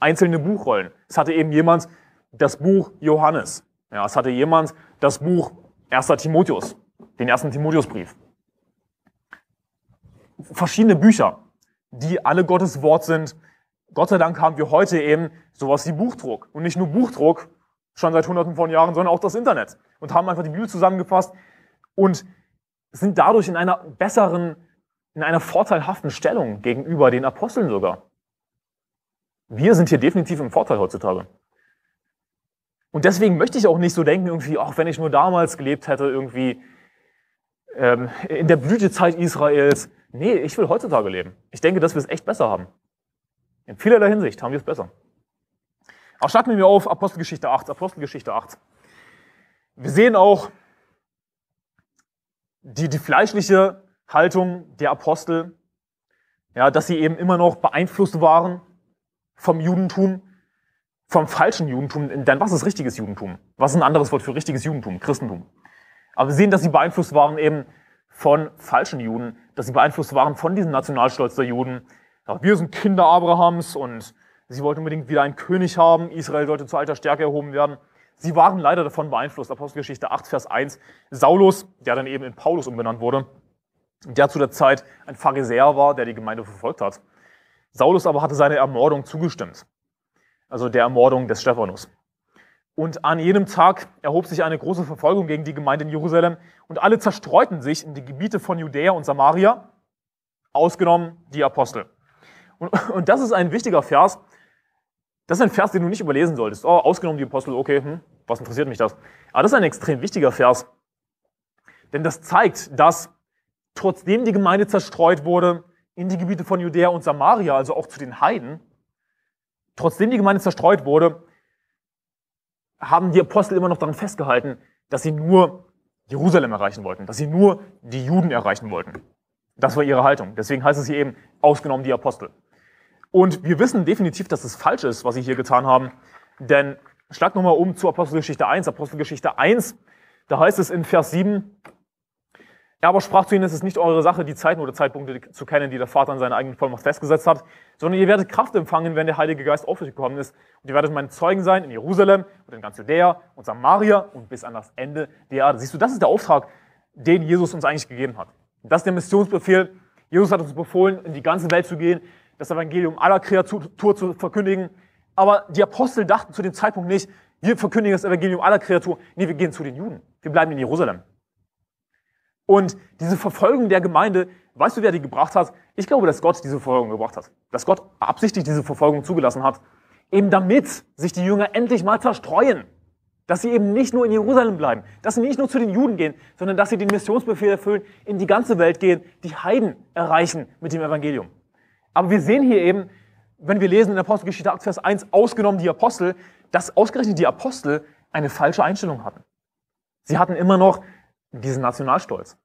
Einzelne Buchrollen. Es hatte eben jemand das Buch Johannes. Ja, es hatte jemand das Buch 1. Timotheus, den ersten Timotheusbrief. Verschiedene Bücher, die alle Gottes Wort sind. Gott sei Dank haben wir heute eben sowas wie Buchdruck. Und nicht nur Buchdruck, schon seit hunderten von Jahren, sondern auch das Internet. Und haben einfach die Bibel zusammengefasst und sind dadurch in einer besseren, in einer vorteilhaften Stellung gegenüber den Aposteln sogar. Wir sind hier definitiv im Vorteil heutzutage. Und deswegen möchte ich auch nicht so denken, irgendwie, ach, wenn ich nur damals gelebt hätte, irgendwie ähm, in der Blütezeit Israels. Nee, ich will heutzutage leben. Ich denke, dass wir es echt besser haben. In vielerlei Hinsicht haben wir es besser. Aber starten wir auf Apostelgeschichte 8, Apostelgeschichte 8. Wir sehen auch die, die fleischliche Haltung der Apostel, ja, dass sie eben immer noch beeinflusst waren vom Judentum, vom falschen Judentum, dann was ist richtiges Judentum? Was ist ein anderes Wort für richtiges Judentum? Christentum. Aber wir sehen, dass sie beeinflusst waren eben von falschen Juden, dass sie beeinflusst waren von diesem Nationalstolz der Juden. Ja, wir sind Kinder Abrahams und sie wollten unbedingt wieder einen König haben, Israel sollte zu alter Stärke erhoben werden. Sie waren leider davon beeinflusst. Apostelgeschichte 8, Vers 1. Saulus, der dann eben in Paulus umbenannt wurde, der zu der Zeit ein Pharisäer war, der die Gemeinde verfolgt hat. Saulus aber hatte seiner Ermordung zugestimmt also der Ermordung des Stephanus. Und an jenem Tag erhob sich eine große Verfolgung gegen die Gemeinde in Jerusalem und alle zerstreuten sich in die Gebiete von Judäa und Samaria, ausgenommen die Apostel. Und, und das ist ein wichtiger Vers. Das ist ein Vers, den du nicht überlesen solltest. Oh, ausgenommen die Apostel, okay, hm, was interessiert mich das? Aber das ist ein extrem wichtiger Vers. Denn das zeigt, dass trotzdem die Gemeinde zerstreut wurde in die Gebiete von Judäa und Samaria, also auch zu den Heiden, Trotzdem die Gemeinde zerstreut wurde, haben die Apostel immer noch daran festgehalten, dass sie nur Jerusalem erreichen wollten, dass sie nur die Juden erreichen wollten. Das war ihre Haltung. Deswegen heißt es hier eben, ausgenommen die Apostel. Und wir wissen definitiv, dass es falsch ist, was sie hier getan haben. Denn schlag nochmal um zu Apostelgeschichte 1. Apostelgeschichte 1, da heißt es in Vers 7, er aber sprach zu ihnen, es ist nicht eure Sache, die Zeiten oder Zeitpunkte zu kennen, die der Vater an seiner eigenen Vollmacht festgesetzt hat, sondern ihr werdet Kraft empfangen, wenn der Heilige Geist auf euch gekommen ist. Und ihr werdet meine Zeugen sein in Jerusalem und in ganz Judäa und Samaria und bis an das Ende der Erde. Siehst du, das ist der Auftrag, den Jesus uns eigentlich gegeben hat. das ist der Missionsbefehl. Jesus hat uns befohlen, in die ganze Welt zu gehen, das Evangelium aller Kreatur zu verkündigen. Aber die Apostel dachten zu dem Zeitpunkt nicht, wir verkündigen das Evangelium aller Kreatur. Nee, wir gehen zu den Juden. Wir bleiben in Jerusalem. Und diese Verfolgung der Gemeinde, weißt du, wer die gebracht hat? Ich glaube, dass Gott diese Verfolgung gebracht hat. Dass Gott absichtlich diese Verfolgung zugelassen hat. Eben damit sich die Jünger endlich mal zerstreuen. Dass sie eben nicht nur in Jerusalem bleiben, dass sie nicht nur zu den Juden gehen, sondern dass sie den Missionsbefehl erfüllen, in die ganze Welt gehen, die Heiden erreichen mit dem Evangelium. Aber wir sehen hier eben, wenn wir lesen in Apostelgeschichte 8, Vers 1, ausgenommen die Apostel, dass ausgerechnet die Apostel eine falsche Einstellung hatten. Sie hatten immer noch diesen Nationalstolz.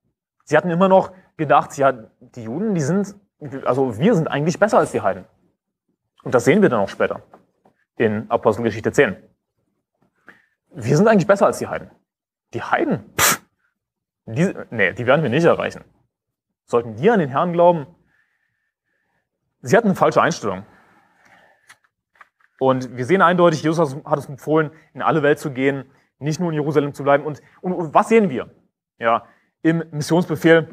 Sie hatten immer noch gedacht, ja, die Juden, die sind, also wir sind eigentlich besser als die Heiden. Und das sehen wir dann auch später in Apostelgeschichte 10. Wir sind eigentlich besser als die Heiden. Die Heiden? Pff, die, nee, die werden wir nicht erreichen. Sollten die an den Herrn glauben? Sie hatten eine falsche Einstellung. Und wir sehen eindeutig, Jesus hat es empfohlen, in alle Welt zu gehen, nicht nur in Jerusalem zu bleiben. Und, und, und was sehen wir? Ja, im Missionsbefehl,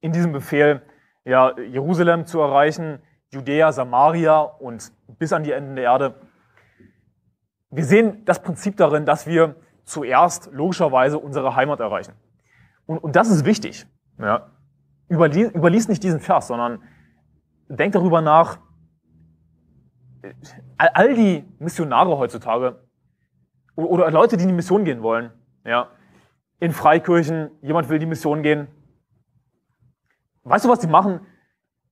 in diesem Befehl, ja, Jerusalem zu erreichen, Judäa, Samaria und bis an die Enden der Erde. Wir sehen das Prinzip darin, dass wir zuerst logischerweise unsere Heimat erreichen. Und, und das ist wichtig. Ja. Überlies, überlies nicht diesen Vers, sondern denk darüber nach, all, all die Missionare heutzutage oder Leute, die in die Mission gehen wollen, ja, in Freikirchen, jemand will die Mission gehen. Weißt du, was die machen?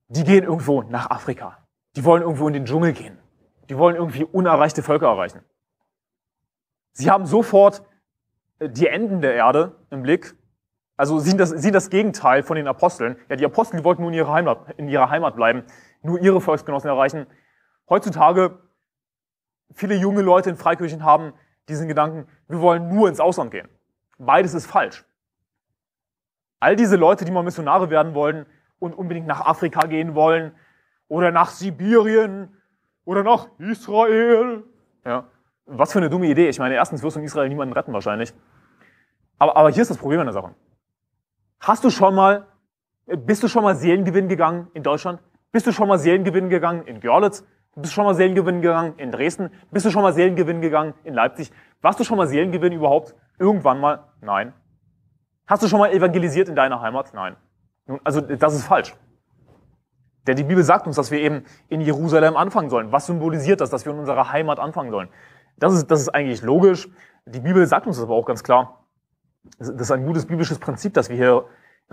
Die gehen irgendwo nach Afrika. Die wollen irgendwo in den Dschungel gehen. Die wollen irgendwie unerreichte Völker erreichen. Sie haben sofort äh, die Enden der Erde im Blick. Also sind das, sind das Gegenteil von den Aposteln. Ja, die Apostel die wollten nur in ihrer, Heimat, in ihrer Heimat bleiben, nur ihre Volksgenossen erreichen. Heutzutage, viele junge Leute in Freikirchen haben diesen Gedanken, wir wollen nur ins Ausland gehen. Beides ist falsch. All diese Leute, die mal Missionare werden wollen und unbedingt nach Afrika gehen wollen oder nach Sibirien oder nach Israel. Ja, was für eine dumme Idee. Ich meine, erstens wirst du in Israel niemanden retten wahrscheinlich. Aber, aber hier ist das Problem an der Sache. Hast du schon mal, bist du schon mal Seelengewinn gegangen in Deutschland? Bist du schon mal Seelengewinn gegangen in Görlitz? Bist du schon mal Seelengewinn gegangen in Dresden? Bist du schon mal Seelengewinn gegangen in Leipzig? Warst du schon mal Seelengewinn überhaupt Irgendwann mal, nein. Hast du schon mal evangelisiert in deiner Heimat? Nein. Nun, also das ist falsch. Denn die Bibel sagt uns, dass wir eben in Jerusalem anfangen sollen. Was symbolisiert das, dass wir in unserer Heimat anfangen sollen? Das ist, das ist eigentlich logisch. Die Bibel sagt uns das aber auch ganz klar. Das ist ein gutes biblisches Prinzip, das wir hier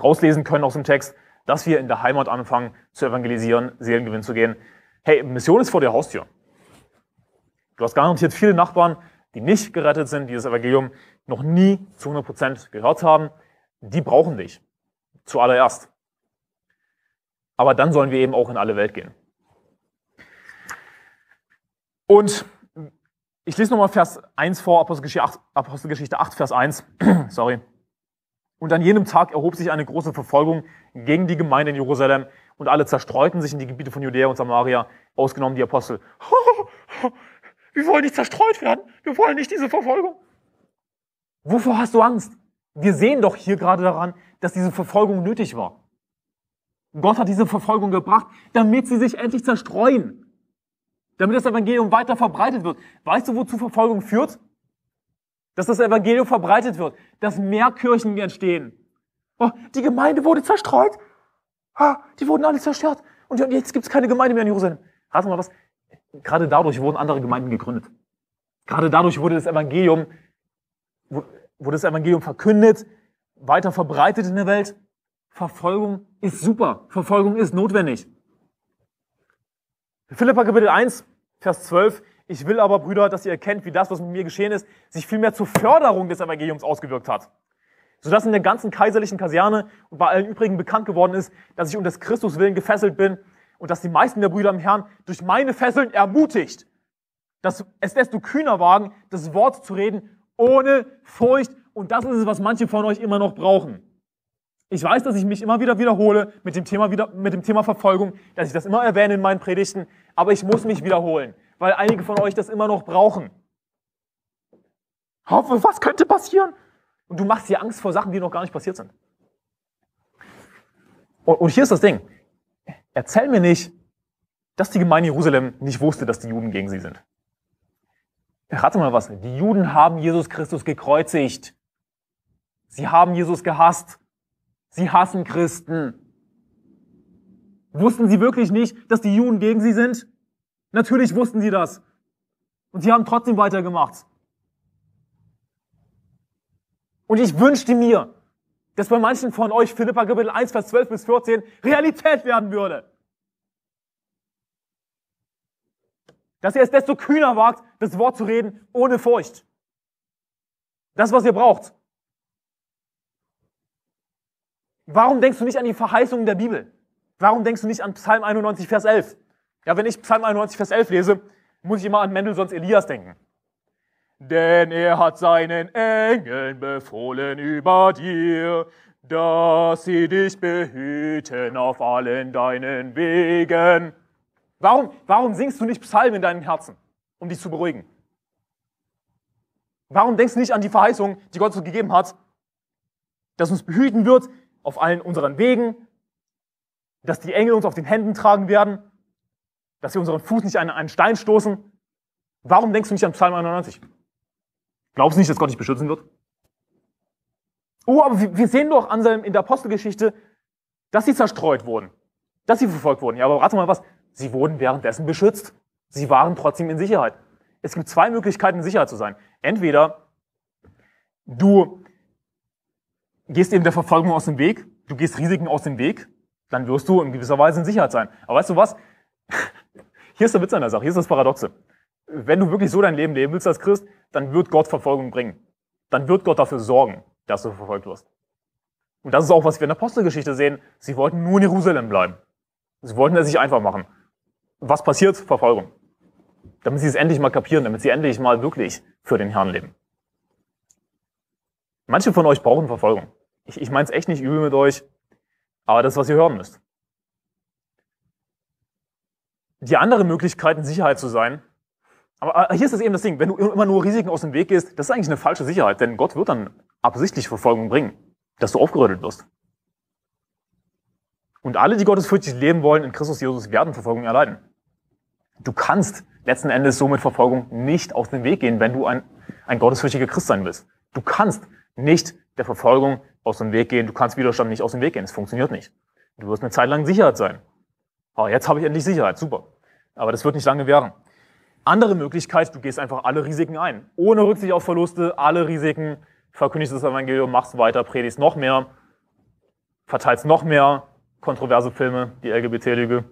rauslesen können aus dem Text, dass wir in der Heimat anfangen zu evangelisieren, Seelengewinn zu gehen. Hey, Mission ist vor der Haustür. Du hast garantiert viele Nachbarn, die nicht gerettet sind, die das Evangelium noch nie zu 100% gehört haben, die brauchen dich. Zuallererst. Aber dann sollen wir eben auch in alle Welt gehen. Und ich lese nochmal Vers 1 vor, Apostelgeschichte 8, Apostelgeschichte 8 Vers 1. Sorry. Und an jenem Tag erhob sich eine große Verfolgung gegen die Gemeinde in Jerusalem und alle zerstreuten sich in die Gebiete von Judäa und Samaria, ausgenommen die Apostel. Wir wollen nicht zerstreut werden. Wir wollen nicht diese Verfolgung. Wovor hast du Angst? Wir sehen doch hier gerade daran, dass diese Verfolgung nötig war. Gott hat diese Verfolgung gebracht, damit sie sich endlich zerstreuen. Damit das Evangelium weiter verbreitet wird. Weißt du, wozu Verfolgung führt? Dass das Evangelium verbreitet wird. Dass mehr Kirchen entstehen. Oh, die Gemeinde wurde zerstreut. Ah, die wurden alle zerstört. Und jetzt gibt es keine Gemeinde mehr in Jerusalem. Rat mal was. Gerade dadurch wurden andere Gemeinden gegründet. Gerade dadurch wurde das Evangelium wurde das Evangelium verkündet, weiter verbreitet in der Welt. Verfolgung ist super. Verfolgung ist notwendig. Philippa Kapitel 1, Vers 12. Ich will aber, Brüder, dass ihr erkennt, wie das, was mit mir geschehen ist, sich vielmehr zur Förderung des Evangeliums ausgewirkt hat. Sodass in der ganzen kaiserlichen Kaserne und bei allen übrigen bekannt geworden ist, dass ich um des Christus willen gefesselt bin und dass die meisten der Brüder im Herrn durch meine Fesseln ermutigt, dass es desto kühner wagen, das Wort zu reden ohne Furcht. Und das ist es, was manche von euch immer noch brauchen. Ich weiß, dass ich mich immer wieder wiederhole mit dem Thema, wieder, mit dem Thema Verfolgung, dass ich das immer erwähne in meinen Predigten, aber ich muss mich wiederholen, weil einige von euch das immer noch brauchen. Hoffe, was könnte passieren? Und du machst dir Angst vor Sachen, die noch gar nicht passiert sind. Und, und hier ist das Ding. Erzähl mir nicht, dass die Gemeinde Jerusalem nicht wusste, dass die Juden gegen sie sind. Rate mal was, die Juden haben Jesus Christus gekreuzigt. Sie haben Jesus gehasst. Sie hassen Christen. Wussten sie wirklich nicht, dass die Juden gegen sie sind? Natürlich wussten sie das. Und sie haben trotzdem weitergemacht. Und ich wünschte mir, dass bei manchen von euch Philippa Kapitel 1, Vers 12 bis 14 Realität werden würde. dass ihr es desto kühner wagt, das Wort zu reden, ohne Furcht. Das, was ihr braucht. Warum denkst du nicht an die Verheißungen der Bibel? Warum denkst du nicht an Psalm 91, Vers 11? Ja, wenn ich Psalm 91, Vers 11 lese, muss ich immer an Mendelssohns Elias denken. Denn er hat seinen Engeln befohlen über dir, dass sie dich behüten auf allen deinen Wegen. Warum, warum singst du nicht Psalmen in deinem Herzen, um dich zu beruhigen? Warum denkst du nicht an die Verheißung, die Gott so gegeben hat, dass uns behüten wird auf allen unseren Wegen, dass die Engel uns auf den Händen tragen werden, dass sie unseren Fuß nicht an einen Stein stoßen? Warum denkst du nicht an Psalm 91? Glaubst du nicht, dass Gott dich beschützen wird? Oh, aber wir sehen doch, Anselm, in der Apostelgeschichte, dass sie zerstreut wurden, dass sie verfolgt wurden. Ja, aber rate mal was, Sie wurden währenddessen beschützt. Sie waren trotzdem in Sicherheit. Es gibt zwei Möglichkeiten, in Sicherheit zu sein. Entweder du gehst eben der Verfolgung aus dem Weg, du gehst Risiken aus dem Weg, dann wirst du in gewisser Weise in Sicherheit sein. Aber weißt du was? Hier ist der Witz an der Sache, hier ist das Paradoxe. Wenn du wirklich so dein Leben leben willst als Christ, dann wird Gott Verfolgung bringen. Dann wird Gott dafür sorgen, dass du verfolgt wirst. Und das ist auch, was wir in der Apostelgeschichte sehen. Sie wollten nur in Jerusalem bleiben. Sie wollten es sich einfach machen was passiert? Verfolgung. Damit sie es endlich mal kapieren, damit sie endlich mal wirklich für den Herrn leben. Manche von euch brauchen Verfolgung. Ich, ich meine es echt nicht übel mit euch, aber das ist, was ihr hören müsst. Die andere Möglichkeit, in Sicherheit zu sein, aber hier ist das eben das Ding, wenn du immer nur Risiken aus dem Weg gehst, das ist eigentlich eine falsche Sicherheit, denn Gott wird dann absichtlich Verfolgung bringen, dass du aufgerüttelt wirst. Und alle, die gottesfürchtig leben wollen in Christus Jesus, werden Verfolgung erleiden du kannst letzten Endes somit Verfolgung nicht aus dem Weg gehen, wenn du ein, ein gottesfürchtiger Christ sein willst. Du kannst nicht der Verfolgung aus dem Weg gehen, du kannst Widerstand nicht aus dem Weg gehen, es funktioniert nicht. Du wirst eine Zeit lang Sicherheit sein. Oh, jetzt habe ich endlich Sicherheit, super. Aber das wird nicht lange währen. Andere Möglichkeit, du gehst einfach alle Risiken ein. Ohne Rücksicht auf Verluste, alle Risiken, verkündigst das Evangelium, machst weiter, predigst noch mehr, verteilst noch mehr kontroverse Filme, die LGBT-Lüge.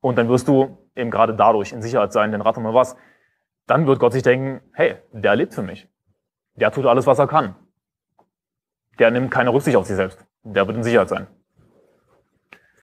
Und dann wirst du eben gerade dadurch in Sicherheit sein, denn rat mal was, dann wird Gott sich denken, hey, der lebt für mich. Der tut alles, was er kann. Der nimmt keine Rücksicht auf sich selbst. Der wird in Sicherheit sein.